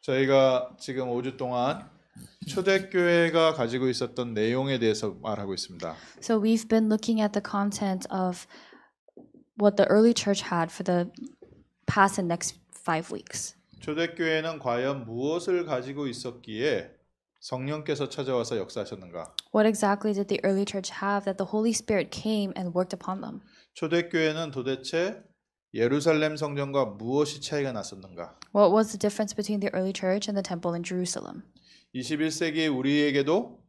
저희가 지금 5주 동안 초대교회가 가지고 있었던 내용에 대해서 말하고 있습니다. So we've been looking at the content of what the early church had for the past and next five weeks. 초대교회는 과연 무엇을 가지고 있었기에 성령께서 찾아와서 역사하셨는가? What exactly did the early church have that the Holy Spirit came and worked upon them? 초대교회는 도대체 예루살렘 성전과 무엇이 차이가 났었는가? What was the difference between the early church and the temple in Jerusalem? 21세기 우리에게도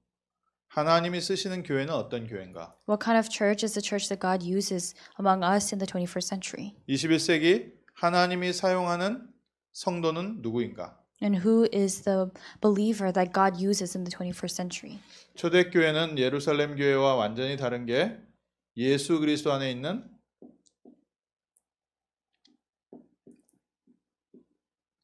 하나님이 쓰시는 교회는 어떤 교회인가? What kind of church is the church that God uses among us in the 21st century? 21세기 하나님이 사용하는 성도는 누구인가? And who is the believer that God uses in the 21st century? 초대교회는 예루살렘 교회와 완전히 다른 게 예수 그리스도 안에 있는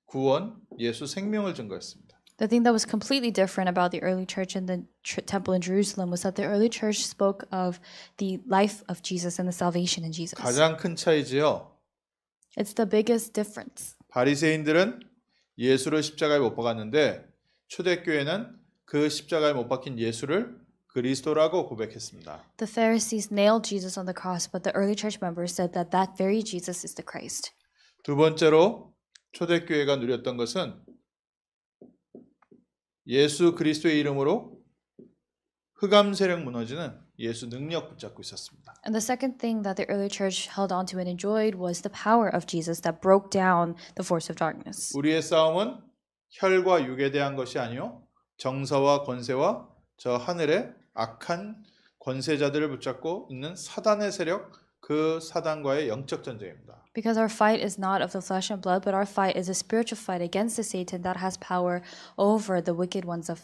구원, 예수 생명을 증거했습니다. The thing that was completely different about the early church and the temple in Jerusalem was that the early church spoke of the life of Jesus and the salvation in Jesus. 가장 큰 차이지요. It's the biggest difference. 바리새인들은 예수를 십자가에 못 박았는데 초대교회는 그 십자가에 못 박힌 예수를 그리스도라고 고백했습니다. The Pharisees nailed Jesus on the cross, but the early church members said that that very Jesus is the Christ. 두 번째로 초대교회가 누렸던 것은 예수 그리스도의 이름으로 흑암 세력 무너지는 예수 능력 붙잡고 있었습니다. And the second thing that the early church held on to and enjoyed was the power of Jesus that broke down the force of darkness. 우리의 싸움은 혈과 육에 대한 것이 아니요 정사와 권세와 저 하늘의 악한 권세자들을 붙잡고 있는 사단의 세력 그 사단과의 영적 전쟁입니다. Because our fight is not of the flesh and blood, but our fight is a spiritual fight against the Satan that has power over the wicked ones of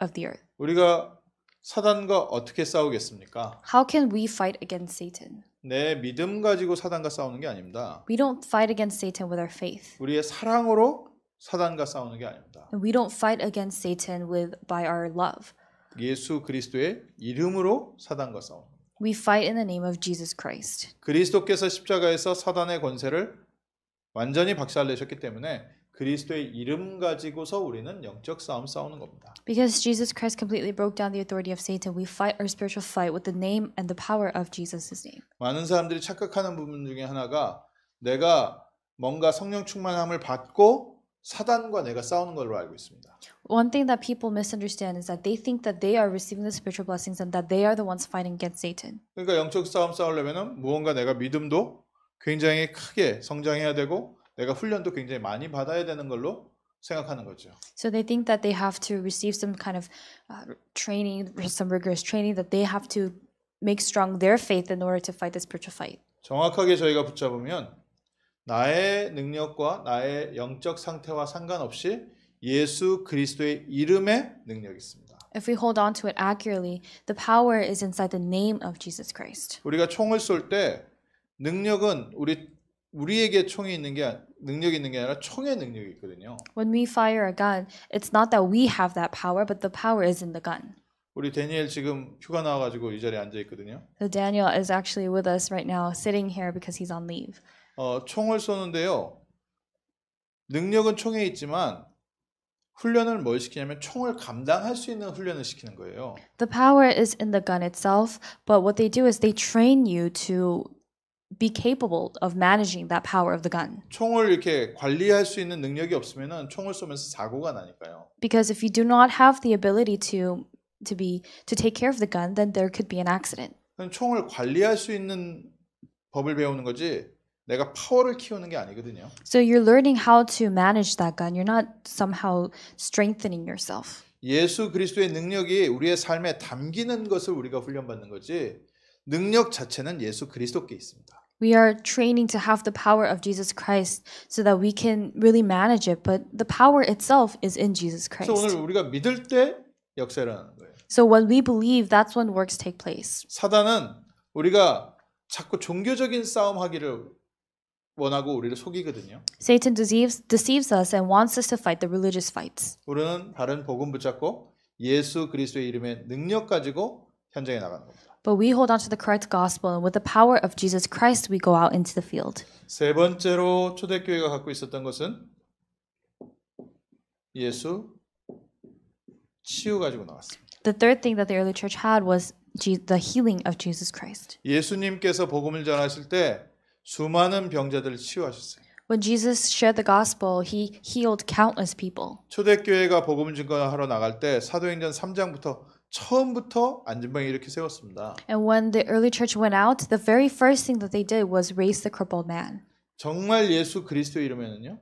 of the earth. 우리가 사단과 어떻게 싸우겠습니까? How can we fight against Satan? 내 믿음 가지고 사단과 싸우는 게 아닙니다. We don't fight against Satan with our faith. 우리의 사랑으로 사단과 싸우는 게 아닙니다. And we don't fight against Satan with by our love. 예수 그리스도의 이름으로 사단과 싸우는 We fight in the name of Jesus Christ. 그리스도께서 십자가에서 사단의 권세를 완전히 박살내셨기 때문에 그리스도의 이름 가지고서 우리는 영적 싸움 싸우는 겁니다. Because Jesus Christ completely broke down the authority of Satan, we fight our spiritual fight with the name and the power of Jesus' name. 많은 사람들이 착각하는 부분 중에 하나가 내가 뭔가 성령 충만함을 받고 사단과 내가 싸우는 걸로 알고 있습니다. one thing that people misunderstand is that they think that they are receiving the spiritual blessings and that they are the ones fighting against Satan. 그러니까 영적 싸움 싸우려면은 무언가 내가 믿음도 굉장히 크게 성장해야 되고 내가 훈련도 굉장히 많이 받아야 되는 걸로 생각하는 거죠. So they think that they have to receive some kind of uh, training, some rigorous training that they have to make strong their faith in order to fight the spiritual fight. 정확하게 저희가 붙잡으면 나의 능력과 나의 영적 상태와 상관없이 예수 그리스도의 이름에 능력이 있습니다. If we hold on to it accurately, the power is inside the name of Jesus Christ. 우리가 총을 쏠 때 능력은 우리 우리에게 총이 있는 게 능력이 있는 게 아니라 총의 능력이 있거든요. When we fire a gun, it's not that we have that power, but the power is in the gun. 우리 데니엘 지금 휴가 나와 가지고 이 자리에 앉아 있거든요. So Daniel is actually with us right now sitting here because he's on leave. 어, 총을 쏘는데요. 능력은 총에 있지만 훈련을 뭘 시키냐면 총을 감당할 수 있는 훈련을 시키는 거예요. The power is in the gun itself, but what they do is they train you to be capable of managing that power of the gun. 총을 이렇게 관리할 수 있는 능력이 없으면은 총을 쏘면서 사고가 나니까요. Because if you do not have the ability to to be to take care of the gun, then there could be an accident. 총을 관리할 수 있는 법을 배우는 거지 내가 파워를 키우는 게 아니거든요. So you're learning how to manage that gun. You're not somehow strengthening yourself. 예수 그리스도의 능력이 우리의 삶에 담기는 것을 우리가 훈련받는 거지. 능력 자체는 예수 그리스도께 있습니다. We are training to have the power of Jesus Christ so that we can really manage it, but the power itself is in Jesus Christ. 그래서 오늘 우리가 믿을 때 역사 일어나는 거예요. So when we believe, that's when works take place. 사단은 우리가 자꾸 종교적인 싸움 하기를 원하고 우리를 속이거든요. Satan deceives, deceives us and wants us to fight the religious fights. 우리는 바른 복음 붙잡고 예수 그리스도의 이름의 능력 가지고 현장에 나가는 겁니다. But we hold on to the correct gospel and with the power of Jesus Christ we go out into the field. 세 번째로 초대교회가 갖고 있었던 것은 예수 치유 가지고 나왔습니다. The third thing that the early church had was the healing of Jesus Christ. 예수님께서 복음을 전하실 때 수많은 병자들을 치유하셨어요. When Jesus shared the gospel, he healed countless people. 초대교회가 복음 증거하러 나갈 때 사도행전 3장부터 처음부터 안진병이 이렇게 세웠습니다. And when the early church went out, the very first thing that they did was raise the crippled man. 정말 예수 그리스도 이름에는요.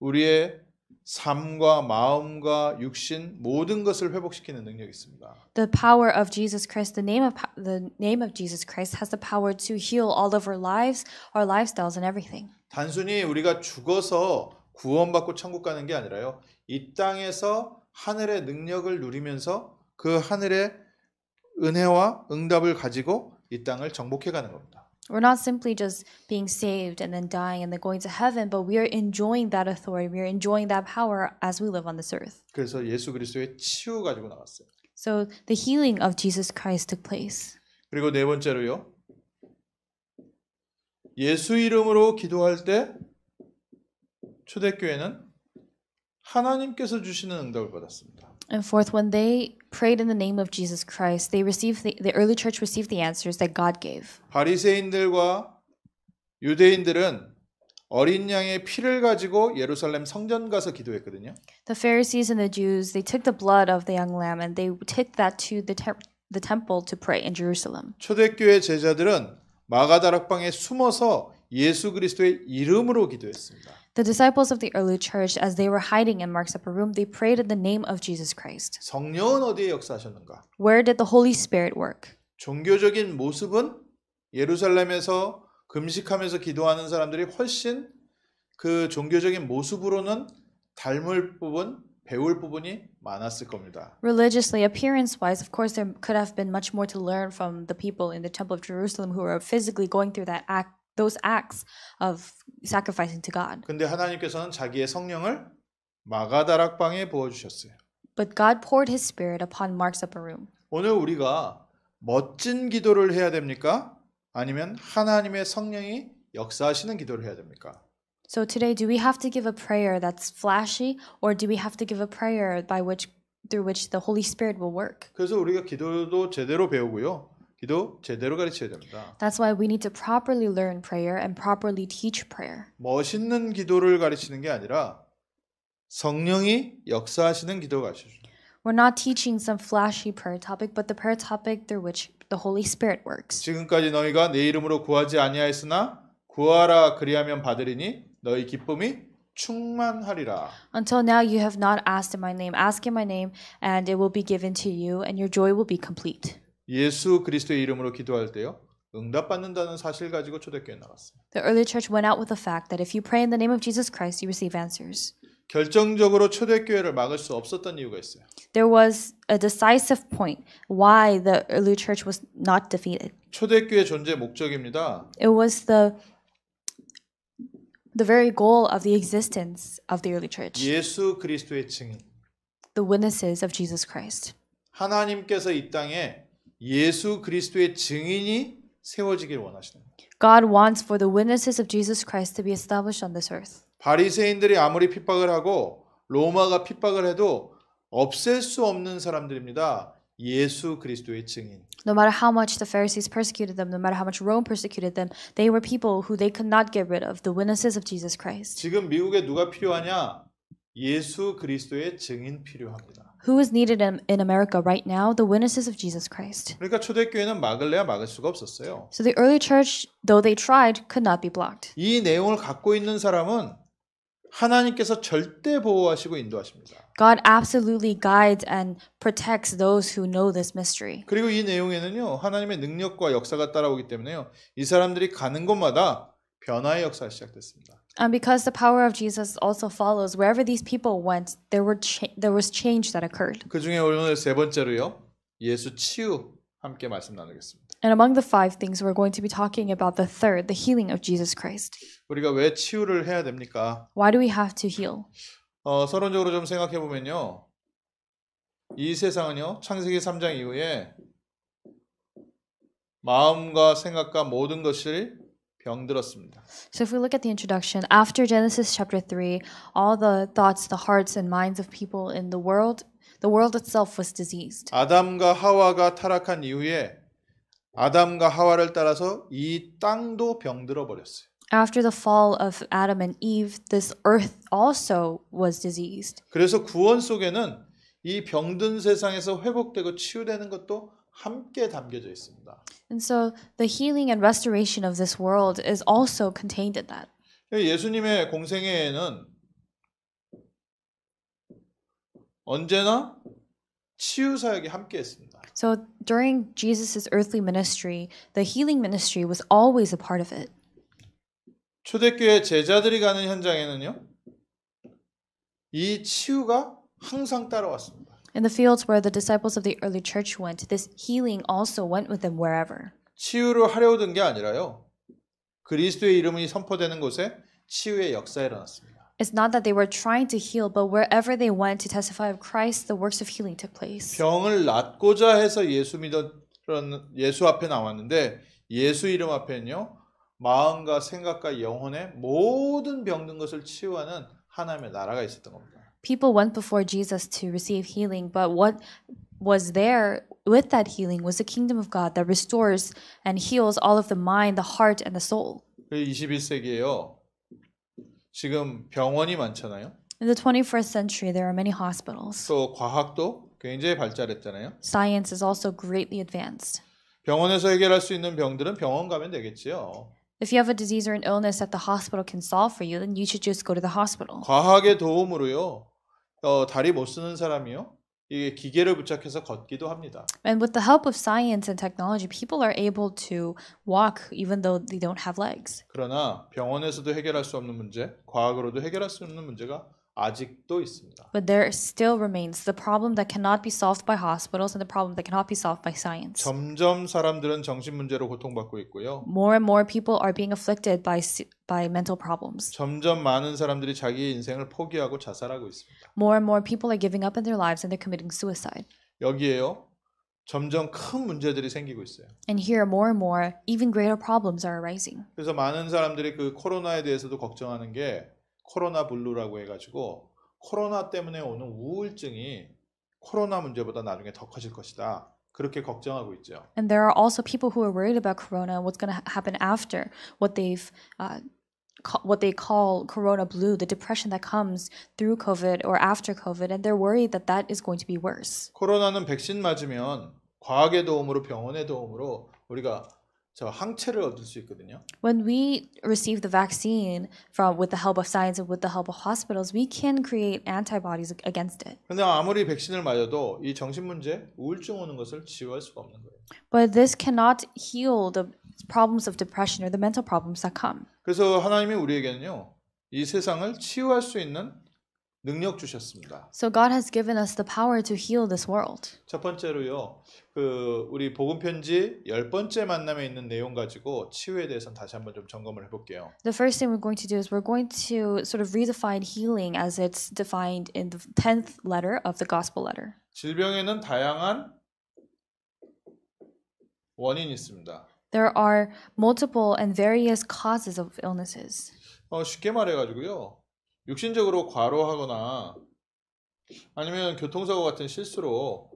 우리의 삶과 마음과 육신 모든 것을 회복시키는 능력이 있습니다. The power of Jesus Christ, the name of the name of Jesus Christ has the power to heal all of our lives, our lifestyles and everything. 단순히 우리가 죽어서 구원받고 천국 가는 게 아니라요. 이 땅에서 하늘의 능력을 누리면서 그 하늘의 은혜와 응답을 가지고 이 땅을 정복해 가는 겁니다. We're not simply just being saved and then dying and then going to heaven, but we are enjoying that authority. We are enjoying that power as we live on this earth. 그래서 예수 그리스도의 치유 가지고 나왔어요. So the healing of Jesus Christ took place. 그리고 네 번째로요. 예수 이름으로 기도할 때 초대교회는 하나님께서 주시는 응답을 받았습니다. And fourth, when they prayed in the name of Jesus Christ, they received the, the early church received the answers that God gave. 바리새인들과 유대인들은 어린 양의 피를 가지고 예루살렘 성전 가서 기도했거든요. The Pharisees and the Jews, they took the blood of the young lamb and they took that to the te- the temple to pray in Jerusalem. 초대교회 제자들은 마가다락방에 숨어서 예수 그리스도의 이름으로 기도했습니다. The disciples of the early church, as they were hiding in Mark's upper room, they prayed in the name of Jesus Christ. Where did the Holy Spirit work? 종교적인 모습은 예루살렘에서 금식하면서 기도하는 사람들이 훨씬 그 종교적인 모습으로는 닮을 부분, 배울 부분이 많았을 겁니다. Religiously, appearance-wise, of course, there could have been much more to learn from the people in the Temple of Jerusalem who were physically going through that act those acts of sacrificing to God. 근데 하나님께서는 자기의 성령을 마가다락 방에 부어 주셨어요. But God poured his spirit upon Mark's upper room. 오늘 우리가 멋진 기도를 해야 됩니까? 아니면 하나님의 성령이 역사하시는 기도를 해야 됩니까? So today do we have to give a prayer that's flashy or do we have to give a prayer by which through which the Holy Spirit will work? 그래서 우리가 기도도 제대로 배우고요. 기도 제대로 가르쳐야 됩니다. That's why we need to properly learn prayer and properly teach prayer. 멋있는 기도를 가르치는 게 아니라 성령이 역사하시는 기도 가르쳐 줍니다. We're not teaching some flashy prayer topic, but the prayer topic through which the Holy Spirit works. 지금까지 너희가 내 이름으로 구하지 아니하였으나 구하라 그리하면 받으리니 너희 기쁨이 충만하리라. Until now you have not asked in my name. Ask in my name, and it will be given to you, and your joy will be complete. 예수 그리스도의 이름으로 기도할 때요. 응답받는다는 사실 가지고 초대교회 나갔어요. The early church went out with the fact that if you pray in the name of Jesus Christ, you receive answers. 결정적으로 초대교회를 막을 수 없었던 이유가 있어요. There was a decisive point why the early church was not defeated. 초대교회 존재 목적입니다. It was the the very goal of the existence of the early church. 예수 그리스도의 증인. The witnesses of Jesus Christ. 하나님께서 이 땅에 예수 그리스도의 증인이 세워지길 원하시는 거예요. God wants for the witnesses of Jesus Christ to be established on this earth. 바리새인들이 아무리 핍박을 하고 로마가 핍박을 해도 없앨 수 없는 사람들입니다. 예수 그리스도의 증인. No matter how much the Pharisees persecuted them, no matter how much Rome persecuted them, they were people who they could not get rid of the witnesses of Jesus Christ. 지금 미국에 누가 필요하냐? 예수 그리스도의 증인 필요합니다. Who is needed in America right now? The witnesses of Jesus Christ. 그러니까 초대교회는 막을래야 막을 수가 없었어요. So the early church, though they tried, could not be blocked. 이 내용을 갖고 있는 사람은 하나님께서 절대 보호하시고 인도하십니다. God absolutely guides and protects those who know this mystery. 그리고 이 내용에는요 하나님의 능력과 역사가 따라오기 때문에요 이 사람들이 가는 곳마다 변화의 역사가 시작됐습니다. And um, because the power of Jesus also follows wherever these people went, there were cha- there was change that occurred. 그 중에 오늘 세 번째로요. 예수 치유 함께 말씀 나누겠습니다. And among the five things we're going to be talking about the third, the healing of Jesus Christ. 우리가 왜 치유를 해야 됩니까? Why do we have to heal? 어, 서론적으로 좀 생각해 보면요. 이 세상은요. 창세기 3장 이후에 마음과 생각과 모든 것을 병들었습니다. So if we look at the introduction, after Genesis chapter 3, all the thoughts, the hearts and minds of people in the world, the world itself was diseased. 아담과 하와가 타락한 이후에 아담과 하와를 따라서 이 땅도 병들어 버렸어요. After the fall of Adam and Eve, this earth also was diseased. 그래서 구원 속에는 이 병든 세상에서 회복되고 치유되는 것도 함께 담겨져 있습니다. And so the healing and restoration of this world is also contained in that. 예수님의 공생애에는 언제나 치유 사역이 함께 했습니다. So during Jesus's earthly ministry, the healing ministry was always a part of it. 초대교회 제자들이 가는 현장에는요. 이 치유가 항상 따라왔습니다. In the fields where the disciples of the early church went, this healing also went with them wherever. 치유를 하려던 게 아니라요. 그리스도의 이름이 선포되는 곳에 치유의 역사에 일어났습니다. It's not that they were trying to heal, but wherever they went to testify of Christ, the works of healing took place. 병을 낫고자 해서 예수 믿었던 예수 앞에 나왔는데 예수 이름 앞에는요 마음과 생각과 영혼의 모든 병든 것을 치유하는 하나님의 나라가 있었던 겁니다. people went before Jesus to receive healing, but what was there with that healing was the kingdom of God that restores and heals all of the mind, the heart, and the soul. 21세기에요. 지금 병원이 많잖아요. In the 21st century, there are many hospitals. 또 과학도 굉장히 발달했잖아요. Science is also greatly advanced. 병원에서 해결할 수 있는 병들은 병원 가면 되겠지요. If you have a disease or an illness that the hospital can solve for you, then you should just go to the hospital. 과학의 도움으로요. 어, 다리 못 쓰는 사람이요. 이게 기계를 부착해서 걷기도 합니다. And with the help of science and technology, people are able to walk even though they don't have legs. 그러나 병원에서도 해결할 수 없는 문제, 과학으로도 해결할 수 없는 문제가 아직도 있습니다. But there still remains the problem that cannot be solved by hospitals and the problem that cannot be solved by science. 점점 사람들은 정신 문제로 고통받고 있고요. More and more people are being afflicted by by mental problems. 점점 많은 사람들이 자기의 인생을 포기하고 자살하고 있습니다. More and more people are giving up in their lives and they're committing suicide. 여기에요. 점점 큰 문제들이 생기고 있어요. And here more and more even greater problems are arising. 그래서 많은 사람들이 그 코로나에 대해서도 걱정하는 게 코로나 블루라고 해가지고 코로나 때문에 오는 우울증이 코로나 문제보다 나중에 더 커질 것이다. 그렇게 걱정하고 있죠. And there are also people who are worried about corona and what's going to happen after what they've uh, what they call corona blue, the depression that comes through COVID or after COVID, and they're worried that that is going to be worse. 코로나는 백신 맞으면 과학의 도움으로 병원의 도움으로 우리가 저 항체를 얻을 수 있거든요. When we receive the vaccine from with the help of science and with the help of hospitals, we can create antibodies against it. 근데 아무리 백신을 맞아도 이 정신 문제, 우울증 오는 것을 치유할 수가 없는 거예요. But this cannot heal the problems of depression or the mental problems that come. 그래서 하나님이 우리에게는요. 이 세상을 치유할 수 있는 능력 주셨습니다. So God has given us the power to heal this world. 첫 번째로요. 그 우리 복음 편지 열 번째 만남에 있는 내용 가지고 치유에 대해서 다시 한번 좀 점검을 해 볼게요. The first thing we're going to do is we're going to sort of redefine healing as it's defined in the 10th letter of the gospel letter. 질병에는 다양한 원인이 있습니다. There are multiple and various causes of illnesses. 어 쉽게 말해 가지고요. 육신적으로 과로하거나 아니면 교통사고 같은 실수로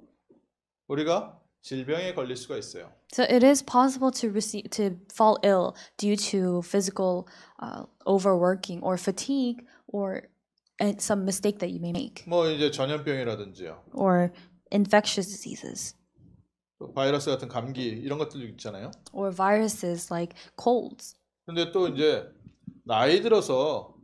우리가 질병에 걸릴 수가 있어요. So it is possible to receive to fall ill due to physical uh, overworking or fatigue or some mistake that you may make. 뭐 이제 전염병이라든지요. Or infectious diseases. 바이러스 같은 감기 이런 것들도 있잖아요. Or viruses like colds. 근데 또 이제 나이 들어서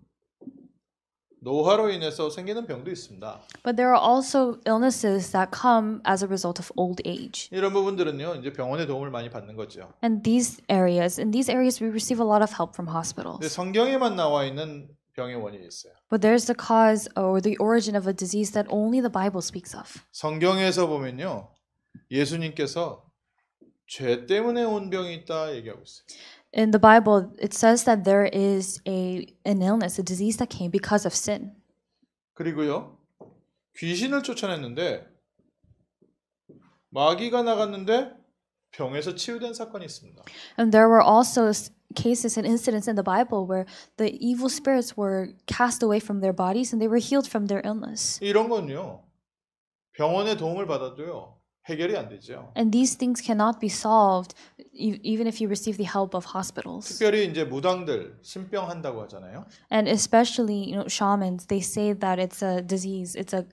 노화로 인해서 생기는 병도 있습니다. But there are also illnesses that come as a result of old age. 이런 부분들은요, 이제 병원의 도움을 많이 받는 거죠. And these areas, in these areas, we receive a lot of help from 근데 hospitals. 성경에만 나와 있는 병의 원인이 있어요. But there's the cause or the origin of a disease that only the Bible speaks of. 성경에서 보면요, 예수님께서 죄 때문에 온 병이 있다 얘기하고 있어요. in the Bible, it says that there is a an illness, a disease that came because of sin. 그리고요 귀신을 쫓아냈는데 마귀가 나갔는데 병에서 치유된 사건이 있습니다. And there were also cases and incidents in the Bible where the evil spirits were cast away from their bodies and they were healed from their illness. 이런 건요 병원의 도움을 받아도요 해결이 안 되죠. And these things cannot be solved even if you receive the help of hospitals. 특별히 이제 무당들 신병 한다고 하잖아요. And especially, you know, shamans, they say that it's a disease, it's a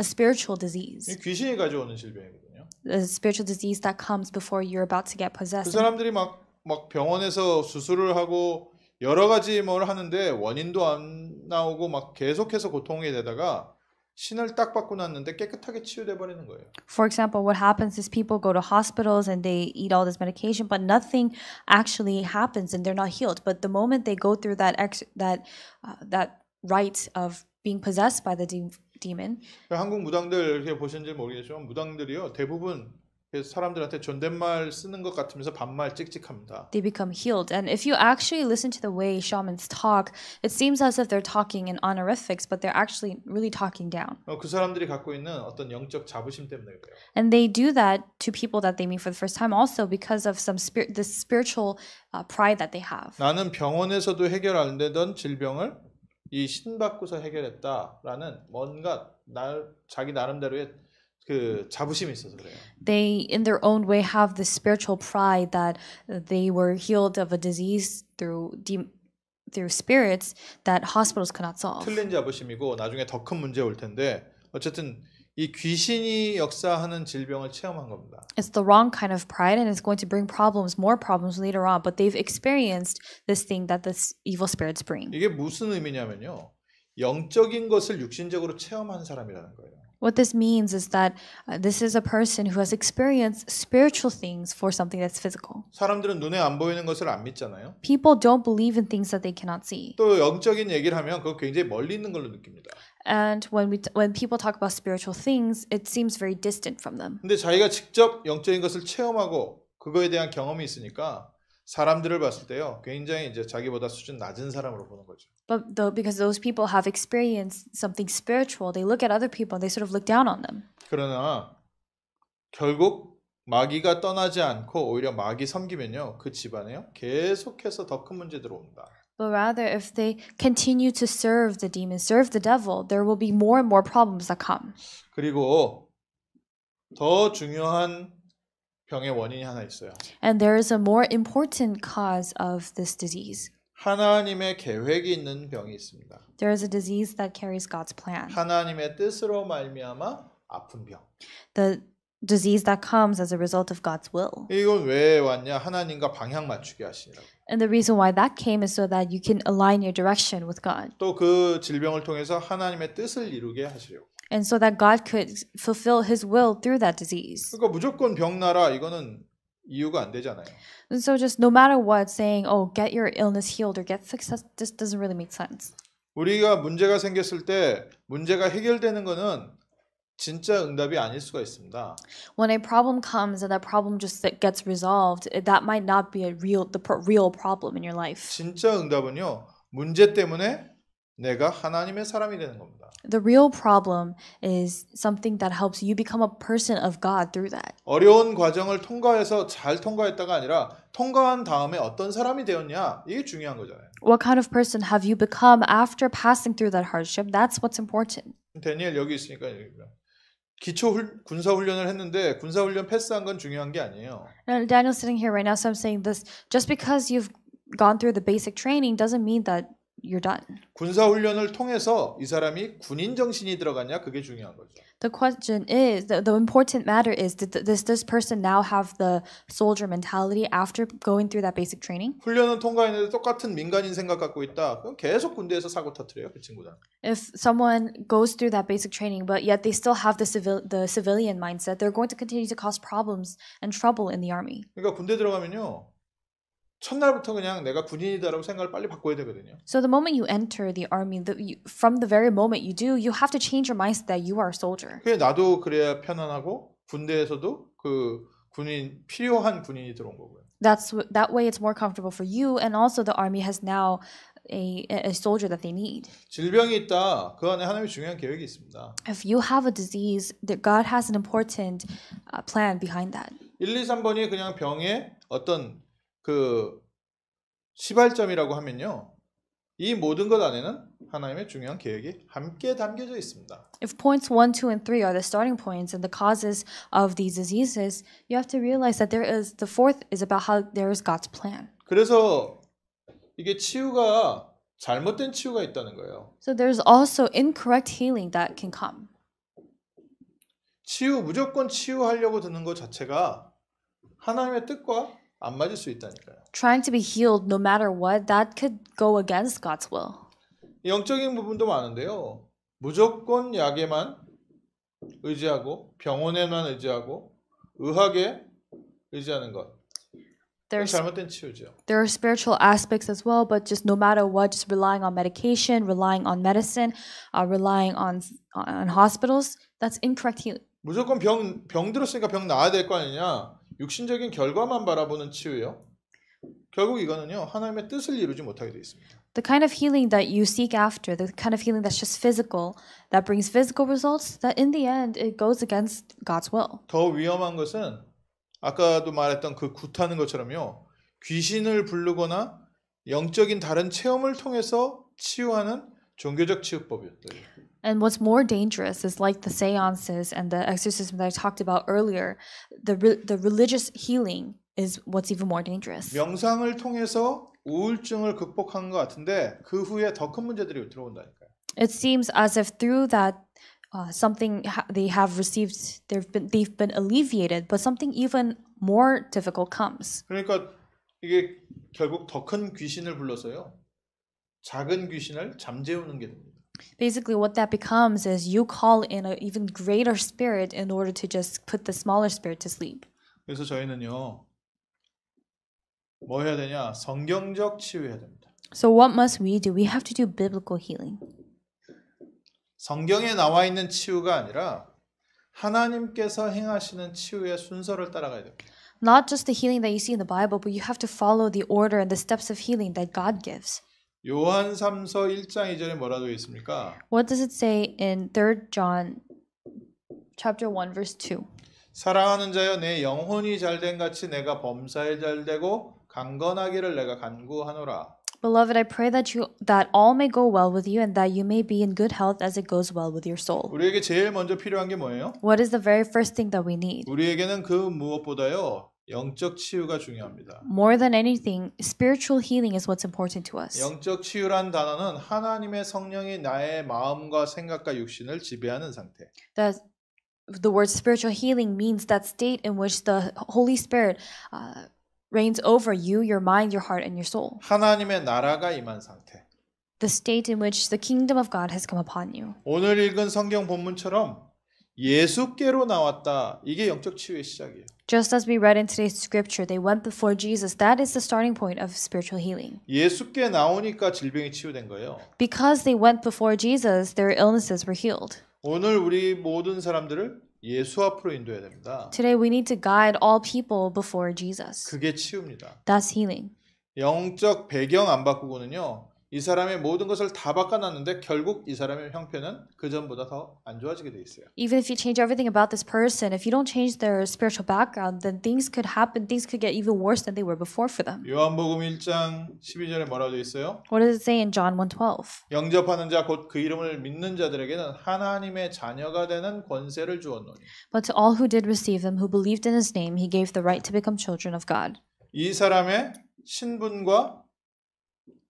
a spiritual disease. 귀신이 가져오는 질병이거든요. A spiritual disease that comes before you're about to get possessed. 그 사람들이 막 막 병원에서 수술을 하고 여러 가지 뭘 하는데 원인도 안 나오고 막 계속해서 고통이 되다가 신을 딱 받고 났는데 깨끗하게 치유돼 버리는 거예요. For example, what happens is people go to hospitals and they eat all this medication, but nothing actually happens and they're not healed. But the moment they go through that ex that uh, that rite of being possessed by the de demon. 한국 무당들 이렇게 보신지 모르겠지만 무당들이요 대부분 그래서 사람들한테 존댓말 쓰는 것 같으면서 반말 찍찍합니다. They become healed. And if you actually listen to the way shamans talk, it seems as if they're talking in honorifics, but they're actually really talking down. 어, 그 사람들이 갖고 있는 어떤 영적 자부심 때문에 그래요. And they do that to people that they meet for the first time also because of some spirit the spiritual uh, pride that they have. 나는 병원에서도 해결 안 되던 질병을 이 신받고서 해결했다라는 뭔가 나 자기 나름대로의 그 자부심이 있어서 그래요. They in their own way have the spiritual pride that they were healed of a disease through de- through spirits that hospitals cannot solve. 틀린 자부심이고 나중에 더 큰 문제 올 텐데 어쨌든 이 귀신이 역사하는 질병을 체험한 겁니다. It's the wrong kind of pride and it's going to bring problems, more problems later on, but they've experienced this thing that this evil spirits bring. 이게 무슨 의미냐면요. 영적인 것을 육신적으로 체험한 사람이라는 거예요. What this means is that uh, this is a person who has experienced spiritual things for something that's physical. 사람들은 눈에 안 보이는 것을 안 믿잖아요. People don't believe in things that they cannot see. 또 영적인 얘기를 하면 그거 굉장히 멀리 있는 걸로 느낍니다. And when we when people talk about spiritual things, it seems very distant from them. 근데 자기가 직접 영적인 것을 체험하고 그거에 대한 경험이 있으니까 사람들을 봤을 때요 굉장히 이제 자기보다 수준 낮은 사람으로 보는 거죠. But though because those people have experienced something spiritual, they look at other people and they sort of look down on them. 그러나 결국 마귀가 떠나지 않고 오히려 마귀 섬기면요 그 집안에요 계속해서 더 큰 문제들이 옵니다. But rather, if they continue to serve the demon, serve the devil, there will be more and more problems that come. 그리고 더 중요한 병의 원인이 하나 있어요. And there is a more important cause of this disease. 하나님의 계획이 있는 병이 있습니다. There is a disease that carries God's plan. 하나님의 뜻으로 말미암아 아픈 병. The disease that comes as a result of God's will. 이건 왜 왔냐? 하나님과 방향 맞추게 하시라고. And the reason why that came is so that you can align your direction with God. 또 그 질병을 통해서 하나님의 뜻을 이루게 하시려고. and so that God could fulfill His will through that disease. 그러니까 무조건 병나라 이거는 이유가 안 되잖아요. And so just no matter what, saying oh get your illness healed or get success, this doesn't really make sense. 우리가 문제가 생겼을 때 문제가 해결되는 거는 진짜 응답이 아닐 수가 있습니다. When a problem comes and that problem just gets resolved, that might not be a real the real problem in your life. 진짜 응답은요 문제 때문에 내가 하나님의 사람이 되는 겁니다. The real problem is something that helps you become a person of God through that. 어려운 과정을 통과해서 잘 통과했다가 아니라 통과한 다음에 어떤 사람이 되었냐 이게 중요한 거잖아요. What kind of person have you become after passing through that hardship? That's what's important. 데니엘 여기 있으니까 얘기합니다. 기초 훈, 군사 훈련을 했는데 군사 훈련 패스한 건 중요한 게 아니에요. And Daniel's sitting here right now, so I'm saying this: just because you've gone through the basic training doesn't mean that you're done. 군사 훈련을 통해서 이 사람이 군인 정신이 들어갔냐 그게 중요한 거죠. The question is the, the important matter is did this this person now have the soldier mentality after going through that basic training? 훈련은 통과했는데 똑같은 민간인 생각 갖고 있다. 그럼 계속 군대에서 사고 터트려요, 그 친구는. If someone goes through that basic training but yet they still have the civil the civilian mindset, they're going to continue to cause problems and trouble in the army. 그러니까 군대 들어가면요. 첫날부터 그냥 내가 군인이다라고 생각을 빨리 바꿔야 되거든요. So the moment you enter the army, the, you, from the very moment you do, you have to change your mindset that you are a soldier. 그래 나도 그래야 편안하고 군대에서도 그 군인 필요한 군인이 들어온 거고요. That's that way it's more comfortable for you, and also the army has now a a soldier that they need. 질병이 있다. 그 안에 하나님의 중요한 계획이 있습니다. If you have a disease, that God has an important uh, plan behind that. 1, 2, 3번이 그냥 병의 어떤 그 시발점이라고 하면요. 이 모든 것 안에는 하나님의 중요한 계획이 함께 담겨져 있습니다. If points 1, 2 and 3 are the starting points and the causes of these diseases, you have to realize that there is the fourth is about how there is God's plan. 그래서 이게 치유가 잘못된 치유가 있다는 거예요. So there's also incorrect healing that can come. 치유 무조건 치유하려고 드는 것 자체가 하나님의 뜻과 안 맞을 수 있다니까요. Trying to be healed no matter what that could go against God's will. 영적인 부분도 많은데요. 무조건 약에만 의지하고 병원에만 의지하고 의학에 의지하는 것. There's, 잘못된 치유죠. There are spiritual aspects as well, but just no matter what, just relying on medication, relying on medicine, uh, relying on on hospitals, that's incorrect healing. 무조건 병병 들었으니까 병 나아야 될 거 아니냐? 육신적인 결과만 바라보는 치유요. 결국 이거는요 하나님의 뜻을 이루지 못하게 되어 있습니다. The kind of healing that you seek after, the kind of healing that's just physical, that brings physical results, that in the end it goes against God's will. 더 위험한 것은 아까도 말했던 그 굿하는 것처럼요 귀신을 부르거나 영적인 다른 체험을 통해서 치유하는 종교적 치유법이었대요. And what's more dangerous is like the seances and the exorcism that I talked about earlier, the, re- the religious healing is what's even more dangerous. 명상을 통해서 우울증을 극복한 것 같은데 그 후에 더 문제들이 들어온다니까요. It seems as if through that uh, something ha- they have received, they've been they've been alleviated, but something even more difficult comes. 그러니까 이게 결국 더 귀신을 불러서요. 작은 귀신을 잠재우는 게 됩니다 basically what that becomes is you call in an even greater spirit in order to just put the smaller spirit to sleep. 그래서 저희는요. 뭐 해야 되냐? 성경적 치유해야 됩니다. So what must we do? We have to do biblical healing. 성경에 나와 있는 치유가 아니라 하나님께서 행하시는 치유의 순서를 따라가야 됩니다. Not just the healing that you see in the Bible, but you have to follow the order and the steps of healing that God gives. 요한 3서 1장 2절에 뭐라고 되어 있습니까? What does it say in 3 John chapter 1 verse 2? 사랑하는 자여 내 영혼이 잘된 같이 내가 범사에 잘되고 강건하기를 내가 간구하노라. Beloved, I pray that you that all may go well with you and that you may be in good health as it goes well with your soul. 우리에게 제일 먼저 필요한 게 뭐예요? What is the very first thing that we need? 우리에게는 그 무엇보다요 영적 치유가 중요합니다. More than anything, spiritual healing is what's important to us. 영적 치유란 단어는 하나님의 성령이 나의 마음과 생각과 육신을 지배하는 상태. The the word spiritual healing means that state in which the Holy Spirit uh, reigns over you, your mind, your heart, and your soul. 하나님의 나라가 임한 상태. The state in which the kingdom of God has come upon you. 오늘 읽은 성경 본문처럼 예수께로 나왔다. 이게 영적 치유의 시작이에요. Just as we read in today's scripture, they went before Jesus. That is the starting point of spiritual healing. 예수께 나오니까 질병이 치유된 거예요. Because they went before Jesus, their illnesses were healed. 오늘 우리 모든 사람들을 예수 앞으로 인도해야 됩니다. Today we need to guide all people before Jesus. 그게 치유입니다. That's healing. 영적 배경 안 바꾸고는요. 이 사람의 모든 것을 다 바꿔놨는데 결국 이 사람의 형편은 그 전보다 더 안 좋아지게 돼 있어요. Even if you change everything about this person, if you don't change their spiritual background, then things could happen. Things could get even worse than they were before for them. 요한복음 1장 12절에 뭐라고 돼 있어요? What does it say in John 1:12? 영접하는 자 곧 그 이름을 믿는 자들에게는 하나님의 자녀가 되는 권세를 주었노니. But to all who did receive him, who believed in his name, he gave the right to become children of God. 이 사람의 신분과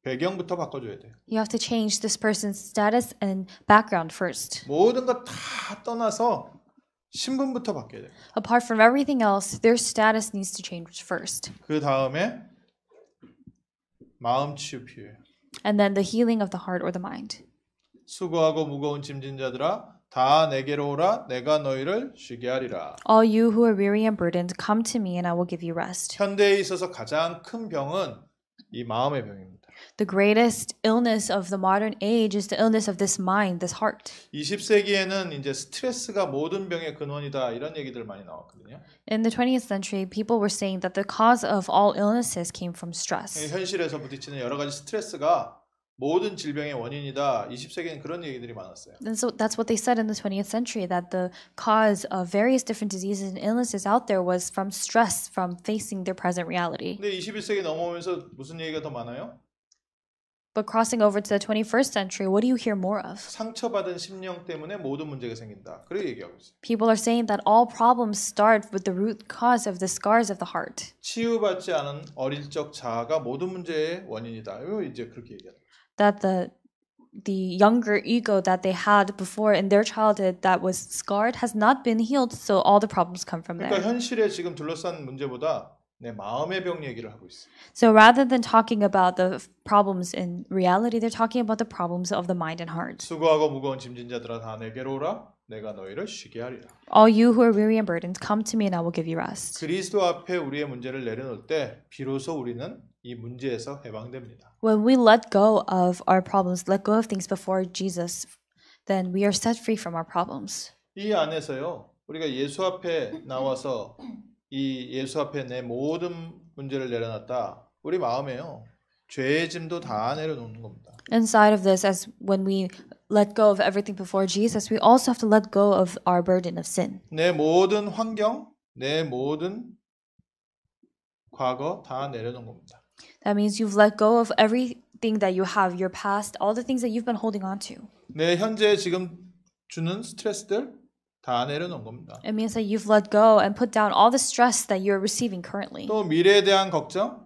배경부터 바꿔줘야 돼. You have to change this person's status and background first. 모든 거다 떠나서 신분부터 바뀌어야 돼. Apart from everything else, their status needs to change first. 그 다음에 마음 치유필. And then the healing of the heart or the mind. 수고하고 무거운 짐진 자들아 다 내게로 오라 내가 너희를 쉬게 하리라. All you who are weary and burdened, come to me and I will give you rest. 현대에 있어서 가장 큰 병은 이 마음의 병입니다. the greatest illness of the modern age is the illness of this mind, this heart. 20세기에는 이제 스트레스가 모든 병의 근원이다 이런 얘기들 많이 나왔거든요. In the 20th century, people were saying that the cause of all illnesses came from stress. 현실에서 부딪히는 여러 가지 스트레스가 모든 질병의 원인이다. 20세기는 그런 얘기들이 많았어요. And so that's what they said in the 20th century that the cause of various different diseases and illnesses out there was from stress from facing their present reality. 근데 21세기 넘어오면서 무슨 얘기가 더 많아요? But crossing over to the 21st century, what do you hear more of? 상처받은 심령 때문에 모든 문제가 생긴다. 그렇게 얘기하고 있어요. People are saying that all problems start with the root cause of the scars of the heart. 치유받지 않은 어릴 적 자아가 모든 문제의 원인이다. 이제 그렇게 That the the younger ego that they had before in their childhood that was scarred has not been healed, so all the problems come from 그러니까 there. 현실에 지금 둘러싼 문제보다 내 마음의 병 얘기를 하고 있어요. So rather than talking about the problems in reality, they're talking about the problems of the mind and heart. 수고하고 무거운 짐진 자들아 다 내게로 오라. 내가 너희를 쉬게 하리라. All you who are weary and burdened, come to me and I will give you rest. 그리스도 앞에 우리의 문제를 내려놓을 때 비로소 우리는 이 문제에서 해방됩니다. When we let go of our problems, let go of things before Jesus, then we are set free from our problems. 이 안에서요. 우리가 예수 앞에 나와서 이 예수 앞에 내 모든 문제를 내려놨다. 우리 마음에요. 죄의 짐도 다 내려놓는 겁니다. Inside of this, as when we let go of everything before Jesus, we also have to let go of our burden of sin. 내 모든 환경, 내 모든 과거 다 내려놓은 겁니다. That means you've let go of everything that you have, your past, all the things that you've been holding on to. 내 현재 지금 주는 스트레스들 다 내려놓은 겁니다. It means that you've let go and put down all the stress that you're receiving currently. 또 미래에 대한 걱정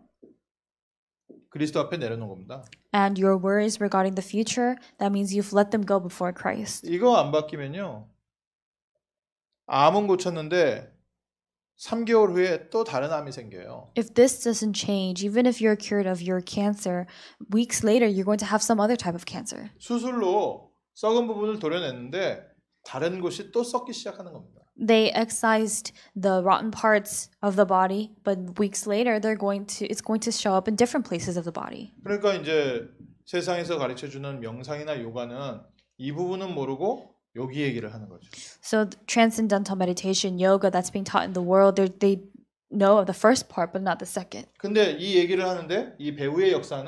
그리스도 앞에 내려놓은 겁니다. And your worries regarding the future, that means you've let them go before Christ. 이거 안 바뀌면요. 암은 고쳤는데 3개월 후에 또 다른 암이 생겨요. If this doesn't change, even if you're cured of your cancer, weeks later you're going to have some other type of cancer. 수술로 썩은 부분을 도려냈는데 다른 것이 또 썩기 시작하는 겁니다. They excised the rotten parts of the body, but weeks later they're going to it's going to show up in different places of the body. 그러니까 이제 세상에서 가르쳐 주는 명상이나 요가는 이 부분은 모르고 여기 얘기를 하는 거죠. So transcendental meditation, yoga that's being taught in the world, they they know of the first part but not the second. 근데 이 얘기를 하는데 이 배우의 역사는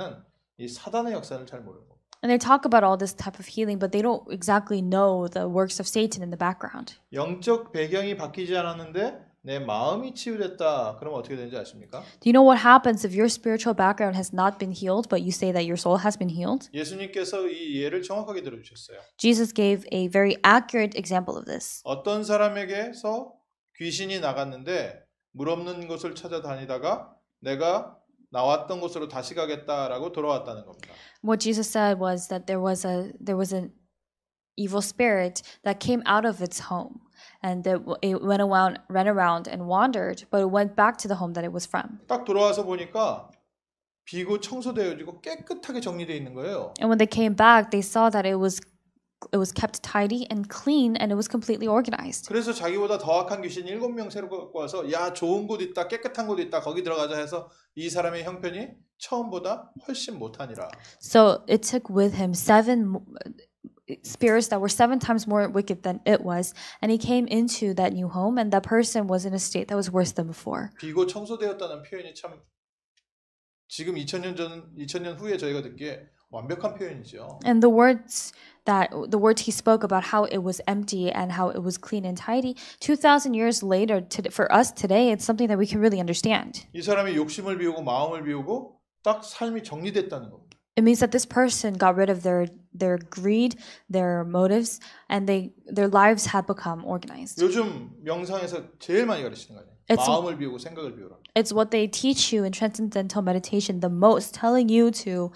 이 사단의 역사를 잘 모르는 And they talk about all this type of healing, but they don't exactly know the works of Satan in the background. 영적 배경이 바뀌지 않았는데 내 마음이 치유됐다. 그러면 어떻게 되는지 아십니까? Do you know what happens if your spiritual background has not been healed, but you say that your soul has been healed? 예수님께서 이 예를 정확하게 들어주셨어요. Jesus gave a very accurate example of this. 어떤 사람에게서 귀신이 나갔는데 물 없는 곳을 찾아다니다가 내가 나왔던 곳으로 다시 가겠다라고 돌아왔다는 겁니다. What Jesus said was that there was a there was an evil spirit that came out of its home and that it went around ran around and wandered but it went back to the home that it was from. 딱 돌아와서 보니까 비고 청소되어지고 깨끗하게 정리되어 있는 거예요. And when they came back they saw that it was it was kept tidy and clean and it was completely organized. 그래서 자기보다 귀신 와서 야 좋은 곳 있다 깨끗한 곳 있다 거기 들어가자 해서 이 사람의 형편이 처음보다 훨씬 못하니라. So it took with him seven spirits that were seven times more wicked than it was, and he came into that new home, and that person was in a state that was worse than before. 비고 청소되었다는 표현이 참 지금 2000년 전 2000년 후에 저희가 듣기에 완벽한 표현이죠. And the words that the words he spoke about how it was empty and how it was clean and tidy 2000 years later to, for us today it's something that we can really understand. 이 사람이 욕심을 비우고 마음을 비우고 딱 삶이 정리됐다는 겁니다. It means that this person got rid of their their greed, their motives and they their lives had become organized. 요즘 명상에서 제일 많이 가르치는 거예요. It's, 마음을 비우고 생각을 비우라. It's what they teach you in transcendental meditation the most telling you to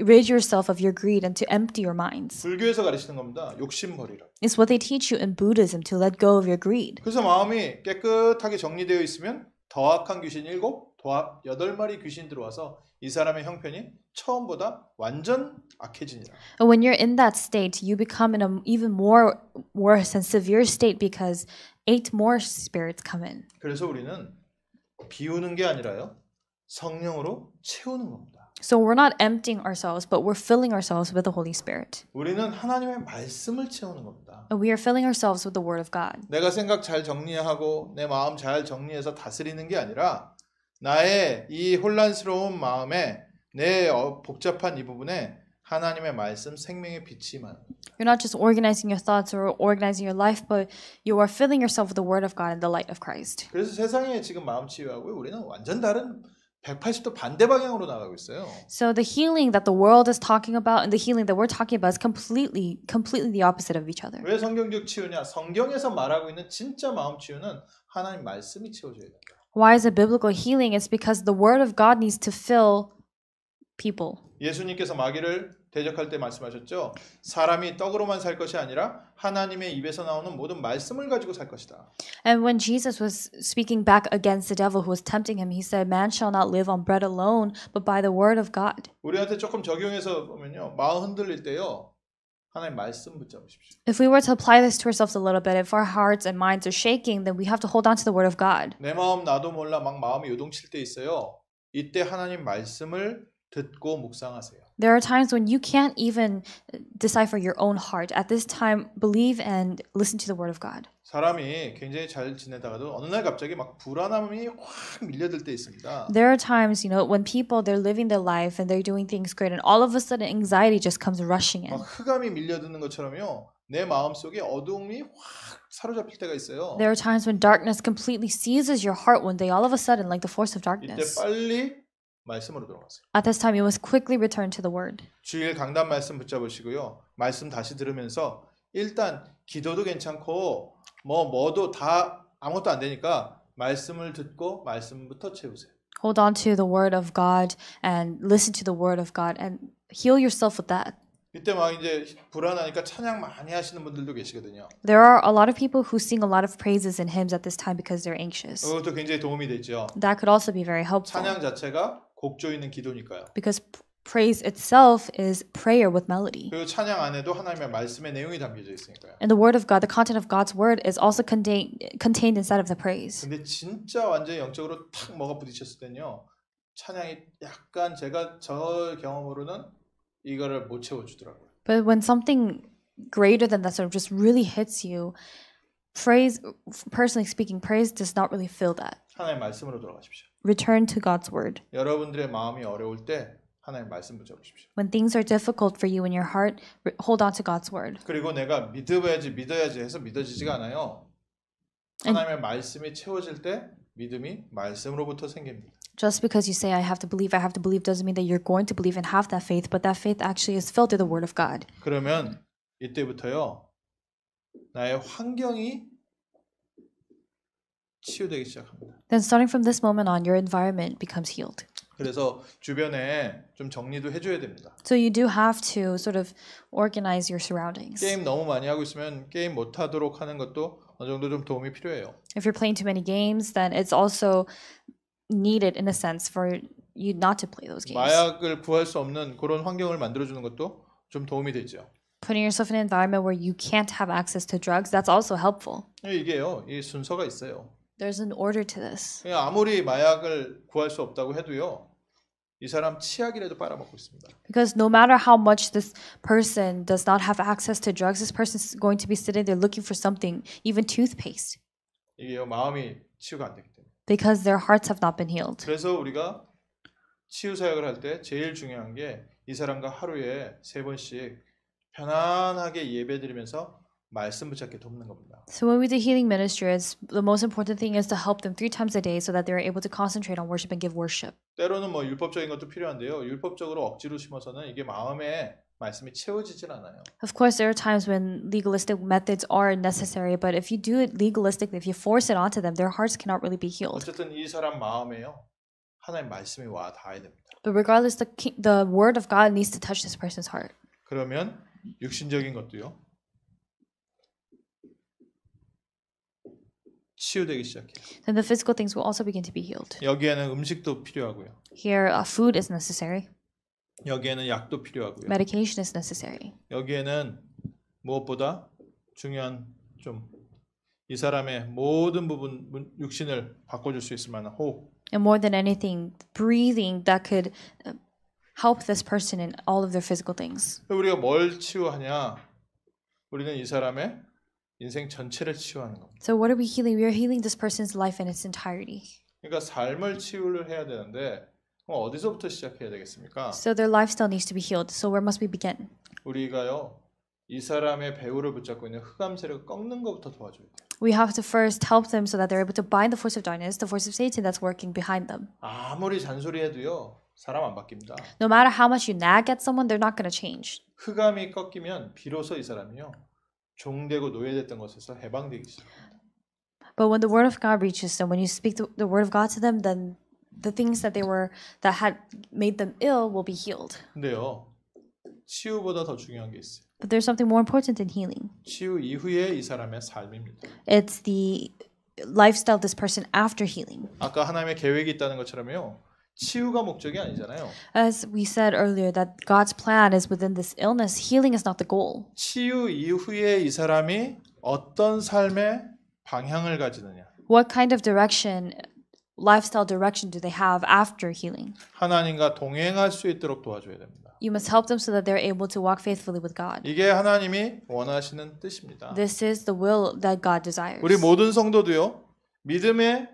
rid yourself of your greed and to empty your minds. 불교에서 가르치는 겁니다. 욕심 버리라. It's what they teach you in Buddhism to let go of your greed. 그래서 마음이 깨끗하게 정리되어 있으면 더악한 귀신 7, 더악 8마리 귀신 들어와서 이 사람의 형편이 처음보다 완전 악해지니라. And when you're in that state, you become in an even more worse and severe state because eight more spirits come in. 그래서 우리는 비우는 게 아니라요. 성령으로 채우는 겁니다. So we're not emptying ourselves, but we're filling ourselves with the Holy Spirit. 우리는 하나님의 말씀을 채우는 겁니다. And we are filling ourselves with the Word of God. 내가 생각 잘 정리하고 내 마음 잘 정리해서 다스리는 게 아니라 나의 이 혼란스러운 마음에 내 복잡한 이 부분에 하나님의 말씀 생명의 빛이 많아. You're not just organizing your thoughts or organizing your life, but you are filling yourself with the Word of God and the light of Christ. 그래서 세상에 지금 마음 치유하고 우리는 완전 다른 180도 반대 방향으로 나가고 있어요. So the healing that the world is talking about and the healing that we're talking about is completely completely the opposite of each other. 왜 성경적 치유냐? 성경에서 말하고 있는 진짜 마음 치유는 하나님 말씀이 채워줘야 된다. Why is it biblical healing? It's because the word of God needs to fill people. 예수님께서 마귀를 대적할 때 말씀하셨죠. 사람이 떡으로만 살 것이 아니라 하나님의 입에서 나오는 모든 말씀을 가지고 살 것이다. And when Jesus was speaking back against the devil who was tempting him, he said, "Man shall not live on bread alone, but by the word of God." 우리한테 조금 적용해서 보면요, 마음 흔들릴 때요. 하나님 말씀 붙잡으십시오. If we were to apply this to ourselves a little bit, if our hearts and minds are shaking, then we have to hold on to the word of God. 내 마음 나도 몰라 막 마음이 요동칠 때 있어요. 이때 하나님 말씀을 듣고 묵상하세요. There are times when you can't even uh, decipher your own heart. At this time, believe and listen to the word of God. 사람이 굉장히 잘 지내다가도 어느 날 갑자기 막 불안함이 확 밀려들 때 있습니다. There are times, you know, when people they're living their life and they're doing things great and all of a sudden anxiety just comes rushing in. 흑암이 밀려드는 것처럼요. 내 어둠이 확 사로잡힐 때가 있어요. There are times when darkness completely seizes your heart one day all of a sudden like the force of darkness. 이때 빨리 말씀으로 돌아갔어요. At this time, it was quickly returned to the word. 주일 강단 말씀 붙잡으시고요. 말씀 다시 들으면서 일단 기도도 괜찮고 뭐 뭐도 다 아무것도 안 되니까 말씀을 듣고 말씀부터 채우세요. Hold on to the word of God and listen to the word of God and heal yourself with that. 이때 막 이제 불안하니까 찬양 많이 하시는 분들도 계시거든요. There are a lot of people who sing a lot of praises and hymns at this time because they're anxious. 그것도 굉장히 도움이 되죠. That could also be very helpful. 찬양 자체가 곡조 있는 기도니까요. Because praise itself is prayer with melody. 그리고 찬양 안에도 하나님의 말씀의 내용이 담겨져 있으니까요. And the word of God, the content of God's word is also contained contained inside of the praise. 근데 진짜 완전히 영적으로 탁 먹어 부딪혔을 때는요. 찬양이 약간 제가 저 경험으로는 이거를 못 채워 주더라고요. But when something greater than that sort of just really hits you, praise personally speaking praise does not really feel that. 하나님의 말씀으로 돌아가십시오. Return to God's word. 여러분들의 마음이 어려울 때 하나님 말씀 붙잡으십시오. When things are difficult for you in your heart, hold on to God's word. 그리고 내가 믿어야지 믿어야지 해서 믿어지지가 않아요. 하나님의 말씀이 채워질 때 믿음이 말씀으로부터 생깁니다. Just because you say I have to believe, I have to believe doesn't mean that you're going to believe and have that faith, but that faith actually is filled through the word of God. 그러면 이때부터요. 나의 환경이 치유되기 시작합니다. Then starting from this moment on, your environment becomes healed. 그래서 주변에 좀 정리도 해줘야 됩니다. So you do have to sort of organize your surroundings. 게임 너무 많이 하고 있으면 게임 못 하도록 하는 것도 어느 정도 좀 도움이 필요해요. If you're playing too many games, then it's also needed in a sense for you not to play those games. 마약을 구할 수 없는 그런 환경을 만들어주는 것도 좀 도움이 되죠. putting yourself in an environment where you can't have access to drugs, that's also helpful. 이게요, 이 순서가 있어요. There's an order to this. 아무리 마약을 구할 수 없다고 해도요. 이 사람 치약이라도 빨아먹고 있습니다. Because no matter how much this person does not have access to drugs, this person is going to be sitting there looking for something, even toothpaste. 이게요 마음이 치유가 안 되기 때문에. Because their hearts have not been healed. 그래서 우리가 치유 사역을 할 때 제일 중요한 게 이 사람과 하루에 세 번씩 편안하게 예배드리면서 돕는 겁니다. So when we do healing ministries, the most important thing is to help them three times a day so that they are able to concentrate on worship and give worship. 때로는 뭐 율법적인 것도 필요한데요. 율법적으로 억지로 심어서는 이게 마음에 말씀이 채워지질 않아요. Of course, there are times when legalistic methods are necessary, but if you do it legalistically, if you force it onto them, their hearts cannot really be healed. 어쨌든 이 사람 마음에요. 하나님 말씀이 와 닿아야 됩니다. But regardless, the the word of God needs to touch this person's heart. 그러면 육신적인 것도요. 치유되기 시작해요. Then the physical things will also begin to be healed. 여기에는 음식도 필요하고요. Here, uh, food is necessary. 여기에는 약도 필요하고요. Medication is necessary. 여기에는 무엇보다 중요한 좀이 사람의 모든 부분 육신을 바꿔줄 수 있을 만한 호흡. And more than anything, breathing that could help this person in all of their physical things. 우리가 뭘 치유하냐? 우리는 이 사람의 인생 전체를 치유하는 겁니다. So what are we healing? We are healing this person's life in its entirety. 그러니까 삶을 치유를 해야 되는데 어디서부터 시작해야 되겠습니까? So their lifestyle needs to be healed. So where must we begin? 우리가요 이 사람의 배후를 붙잡고 있는 흑암 세력을 꺾는 것부터 도와줘야 돼. We have to first help them so that they're able to bind the force of darkness, the force of Satan that's working behind them. 아무리 잔소리해도요 사람 안 바뀝니다. No matter how much you nag at someone, they're not going to change. 흑암이 꺾이면 비로소 이 사람이요 종되고 노예됐던 것에서 해방되기 시작합니다. But when the word of God reaches them, when you speak the word of God to them, then the things that they were that had made them ill will be healed. 근데요. 치유보다 더 중요한 게 있어요. But there's something more important than healing. 치유 이후에 이 사람의 삶입니다. It's the lifestyle this person after healing. 아까 하나님의 계획이 있다는 것처럼요. 치유가 목적이 아니잖아요. As we said earlier that God's plan is within this illness, healing is not the goal. 치유 이후에 이 사람이 어떤 삶의 방향을 가지느냐. What kind of direction lifestyle direction do they have after healing? 하나님과 동행할 수 있도록 도와줘야 됩니다. You must help them so that they're able to walk faithfully with God. 이게 하나님이 원하시는 뜻입니다. This is the will that God desires. 우리 모든 성도도요. 믿음의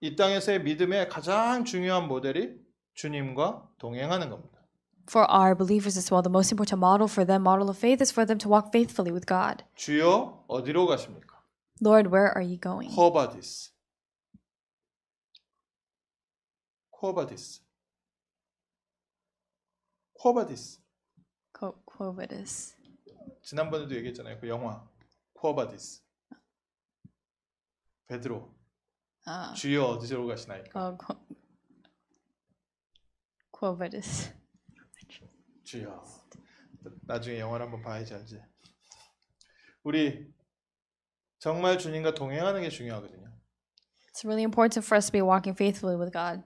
이 땅에서의 믿음의 가장 중요한 모델이 주님과 동행하는 겁니다. For our believers as well, the most important model for them, model of faith, is for them to walk faithfully with God. 주여 어디로 가십니까? Lord, where are you going? 코바디스. 코바디스. 코바디스. 코 코바디스. 지난번에도 얘기했잖아요. 그 영화 코바디스. 베드로. 아, 주여 어디로 가시나이까? 어, 고, 구원받으스. 주여. 나중에 영화를 한번 봐야지 알지. 우리 정말 주님과 동행하는 게 중요하거든요. It's really important for us to be walking faithfully with God.